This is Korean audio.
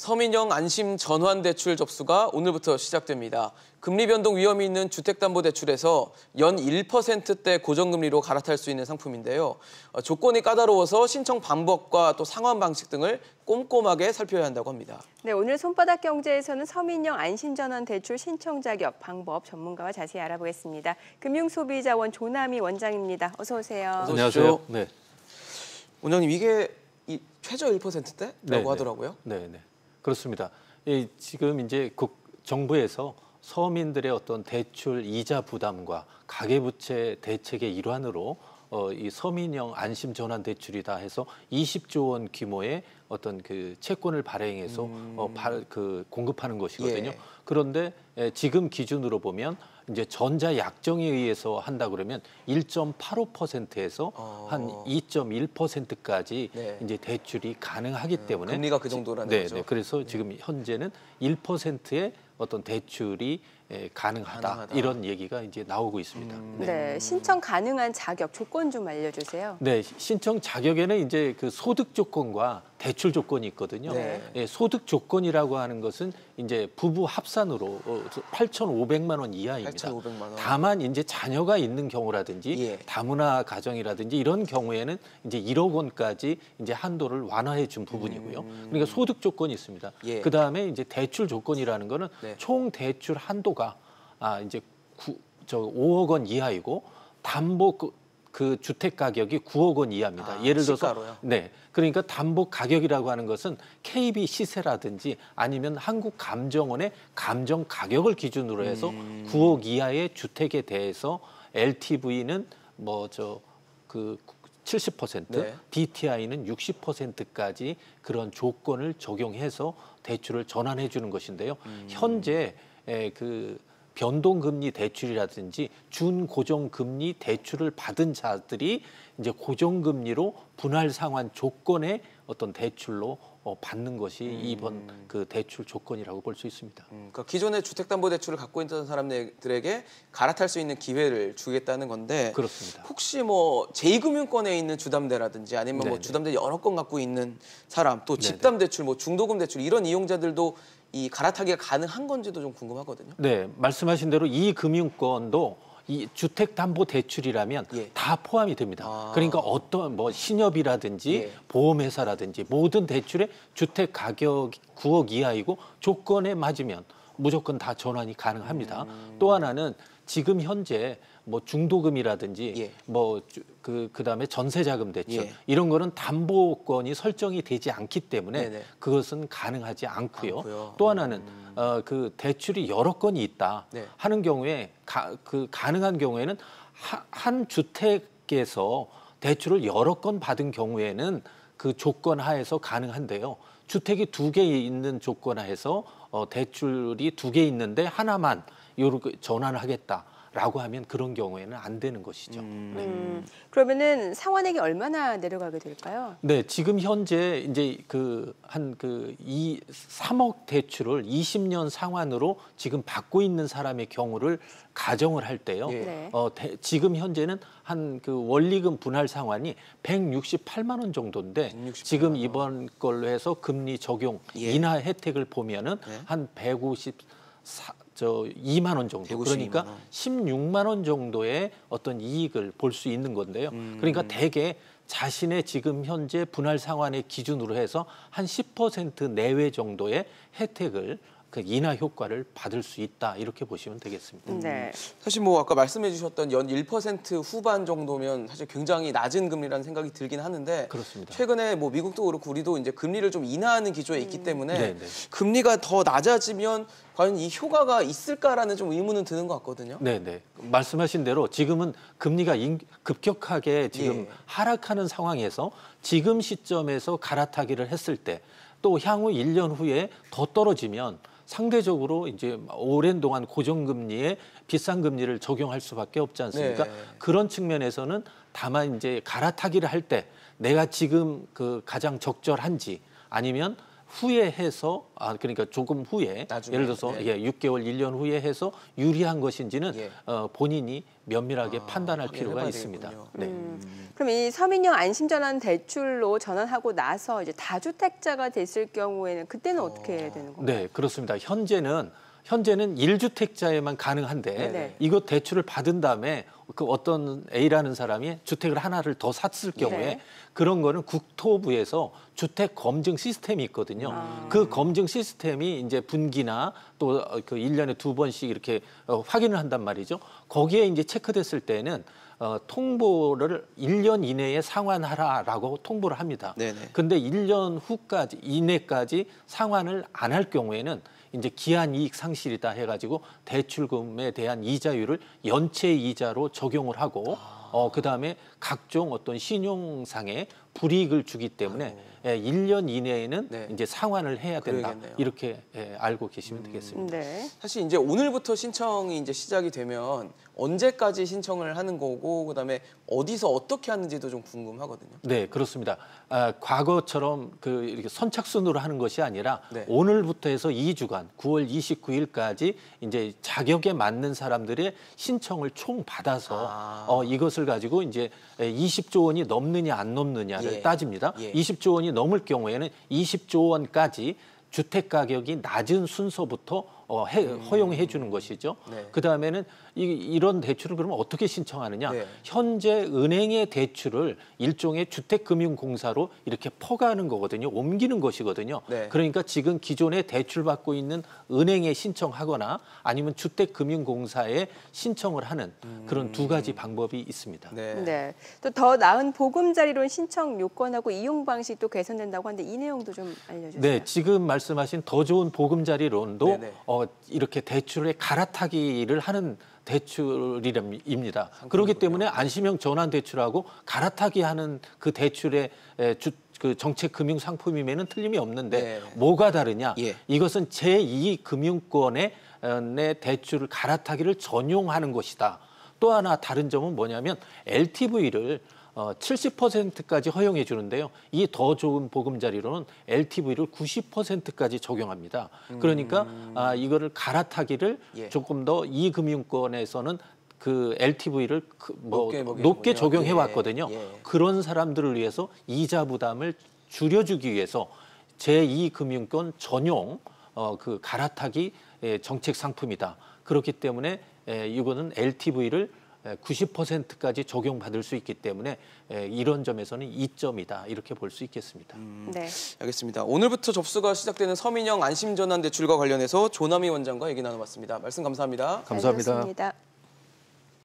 서민형 안심 전환 대출 접수가 오늘부터 시작됩니다. 금리 변동 위험이 있는 주택담보대출에서 연 1%대 고정금리로 갈아탈 수 있는 상품인데요. 어, 조건이 까다로워서 신청 방법과 또 상환 방식 등을 꼼꼼하게 살펴야 한다고 합니다. 네, 오늘 손바닥 경제에서는 서민형 안심 전환 대출 신청 자격 방법 전문가와 자세히 알아보겠습니다. 금융소비자원 조남희 원장입니다. 어서 오세요. 어서 안녕하세요. 네. 원장님 이게 최저 1%대라고 하더라고요. 네, 네. 그렇습니다. 이 지금 이제 국, 정부에서 서민들의 어떤 대출 이자 부담과 가계부채 대책의 일환으로 어, 이 서민형 안심 전환 대출이다 해서 20조 원 규모의 어떤 그 채권을 발행해서 음. 어, 발, 그 공급하는 것이거든요. 예. 그런데 에, 예, 지금 기준으로 보면 이제 전자 약정에 의해서 한다 그러면 1.85%에서 어. 한 2.1%까지 네. 이제 대출이 가능하기 음, 때문에 금리가 그 정도라는 네, 거죠. 네, 그래서 네. 지금 현재는 1%의 어떤 대출이 예, 가능하다, 가능하다, 이런 얘기가 이제 나오고 있습니다. 음. 네. 네. 신청 가능한 자격 조건 좀 알려주세요. 네, 신청 자격에는 이제 그 소득 조건과 대출 조건이 있거든요. 네. 예, 소득 조건이라고 하는 것은 이제 부부 합산으로 8,500만 어, 원 이하입니다. 8,500만 원. 다만 이제 자녀가 있는 경우라든지 예. 다문화 가정이라든지 이런 경우에는 이제 1억 원까지 이제 한도를 완화해 준 부분이고요. 음... 그러니까 소득 조건이 있습니다. 예. 그다음에 이제 대출 조건이라는 거는 네. 총 대출 한도가 아 이제 9, 저 5억 원 이하이고 담보 그그 주택 가격이 9억 원 이하입니다. 아, 예를 들어서 시가로요? 네. 그러니까 담보 가격이라고 하는 것은 KB 시세라든지 아니면 한국 감정원의 감정 가격을 기준으로 해서 음. 9억 이하의 주택에 대해서 LTV는 뭐 저 그 70%, 네. DTI는 60%까지 그런 조건을 적용해서 대출을 전환해 주는 것인데요. 음. 현재 에, 예, 그 변동금리 대출이라든지 준고정금리 대출을 받은 자들이 이제 고정금리로 분할 상환 조건에 어떤 대출로 어, 받는 것이 음. 이번 그 대출 조건이라고 볼 수 있습니다. 음, 그러니까 기존의 주택담보대출을 갖고 있던 사람들에게 갈아탈 수 있는 기회를 주겠다는 건데 그렇습니다. 혹시 뭐 제2금융권에 있는 주담대라든지 아니면 뭐 주담대 여러 건 갖고 있는 사람 또 집담대출 뭐 중도금 대출 이런 이용자들도 이 갈아타기가 가능한 건지도 좀 궁금하거든요. 네, 말씀하신 대로 이 금융권도 이 주택담보대출이라면 예. 다 포함이 됩니다. 아. 그러니까 어떤 뭐 신협이라든지 예. 보험회사라든지 모든 대출에 주택 가격 9억 이하이고 조건에 맞으면 무조건 다 전환이 가능합니다. 음. 또 하나는 지금 현재 뭐 중도금이라든지 예. 뭐그 그다음에 전세 자금 대출 예. 이런 거는 담보권이 설정이 되지 않기 때문에 네네. 그것은 가능하지 않고요. 않고요. 또 하나는 음. 어, 그 대출이 여러 건이 있다 네. 하는 경우에 가, 그 가능한 경우에는 하, 한 주택에서 대출을 여러 건 받은 경우에는 그 조건 하에서 가능한데요. 주택이 두 개 있는 조건 하에서 어, 대출이 두 개 있는데 하나만 요렇게 전환하겠다. 라고 하면 그런 경우에는 안 되는 것이죠. 음. 네. 음. 그러면은 상환액이 얼마나 내려가게 될까요? 네, 지금 현재 이제 그 한 그이 3억 대출을 20년 상환으로 지금 받고 있는 사람의 경우를 가정을 할 때요. 예. 네. 어, 대, 지금 현재는 한 그 원리금 분할 상환이 168만 원 정도인데 168만 지금 이번 걸로 해서 금리 적용 예. 인하 혜택을 보면은 네. 한 150. 4, 저 2만 원 정도. 그러니까 원. 16만 원 정도의 어떤 이익을 볼 수 있는 건데요. 음. 그러니까 대개 자신의 지금 현재 분할 상환의 기준으로 해서 한 10% 내외 정도의 혜택을 그 인하 효과를 받을 수 있다 이렇게 보시면 되겠습니다. 음. 네. 사실 뭐 아까 말씀해 주셨던 연 1% 후반 정도면 사실 굉장히 낮은 금리라는 생각이 들긴 하는데 그렇습니다. 최근에 뭐 미국도 그렇고 우리도 이제 금리를 좀 인하하는 기조에 있기 음. 때문에 음. 금리가 더 낮아지면 과연 이 효과가 있을까라는 좀 의문은 드는 것 같거든요. 네, 네. 말씀하신 대로 지금은 금리가 급격하게 지금 예. 하락하는 상황에서 지금 시점에서 갈아타기를 했을 때 또 향후 1년 후에 더 떨어지면 상대적으로 이제 오랜 동안 고정금리에 비싼 금리를 적용할 수밖에 없지 않습니까? 네. 그런 측면에서는 다만 이제 갈아타기를 할 때 내가 지금 그 가장 적절한지 아니면 후에 해서 아 그러니까 조금 후에 나중에, 예를 들어서 네. 예, 6개월, 1년 후에 해서 유리한 것인지는 예. 어, 본인이 면밀하게 아, 판단할 필요가 있습니다. 네. 음. 그럼 이 서민형 안심전환 대출로 전환하고 나서 이제 다주택자가 됐을 경우에는 그때는 어떻게 해야 어, 되는 건가요? 네, 그렇습니다. 현재는 현재는 일주택자에만 가능한데 네. 네. 이거 대출을 받은 다음에 그 어떤 A라는 사람이 주택을 하나를 더 샀을 네. 경우에 네. 그런 거는 국토부에서 주택 검증 시스템이 있거든요. 아. 그 검증 시스템이 이제 분기나 또그 일년에두 번씩 이렇게 어, 확인을 한단 말이죠. 거기에 이제 체크됐을 때는 어, 통보를 1년 이내에 상환하라라고 통보를 합니다. 네네. 근데 1년 후까지 이내까지 상환을 안 할 경우에는 이제 기한 이익 상실이다 해가지고 대출금에 대한 이자율을 연체 이자로 적용을 하고 아. 어, 그다음에 각종 어떤 신용상의 불이익을 주기 때문에 예, 1년 이내에는 네. 이제 상환을 해야 된다. 그러겠네요. 이렇게 예, 알고 계시면 음. 되겠습니다. 네. 사실 이제 오늘부터 신청이 이제 시작이 되면 언제까지 신청을 하는 거고 그다음에 어디서 어떻게 하는지도 좀 궁금하거든요. 네, 그렇습니다. 아, 과거처럼 그 이렇게 선착순으로 하는 것이 아니라 네. 오늘부터 해서 2주간 9월 29일까지 이제 자격에 맞는 사람들의 신청을 총 받아서 아. 어, 이것을 것을 가지고 이제 20조 원이 넘느냐 안 넘느냐를 예. 따집니다. 예. 20조 원이 넘을 경우에는 20조 원까지 주택 가격이 낮은 순서부터 어, 음. 허용해 주는 것이죠. 네. 그 다음에는 이런 대출을 그러면 어떻게 신청하느냐. 네. 현재 은행의 대출을 일종의 주택금융공사로 이렇게 퍼가는 거거든요. 옮기는 것이거든요. 네. 그러니까 지금 기존에 대출받고 있는 은행에 신청하거나 아니면 주택금융공사에 신청을 하는 그런 음. 두 가지 방법이 있습니다. 네. 네. 또 더 나은 보금자리론 신청 요건하고 이용 방식도 개선된다고 하는데 이 내용도 좀 알려주세요. 네. 지금 말씀하신 더 좋은 보금자리론도 네, 네. 어, 이렇게 대출의 갈아타기를 하는 대출입니다. 그렇기 때문에 안심형 전환 대출하고 갈아타기 하는 그 대출의 주, 그 정책 금융 상품임에는 틀림이 없는데 네. 뭐가 다르냐? 예. 이것은 제2 금융권의 대출을 갈아타기를 전용하는 것이다. 또 하나 다른 점은 뭐냐면 LTV를 어, 70%까지 허용해 주는데요. 이 더 좋은 보금자리로는 LTV를 90%까지 적용합니다. 그러니까 음... 아, 이거를 갈아타기를 예. 조금 더 이 금융권에서는 그 LTV를 그, 뭐 높게, 높게 적용해 예. 왔거든요. 예. 예. 그런 사람들을 위해서 이자 부담을 줄여주기 위해서 제2금융권 전용 어, 그 갈아타기 예, 정책 상품이다. 그렇기 때문에 에, 예, 이거는 LTV를 90%까지 예, 적용받을 수 있기 때문에 예, 이런 점에서는 이점이다 이렇게 볼 수 있겠습니다. 음, 네. 네. 알겠습니다. 오늘부터 접수가 시작되는 서민형 안심전환 대출과 관련해서 조남희 원장과 얘기 나눠봤습니다. 말씀 감사합니다. 감사합니다.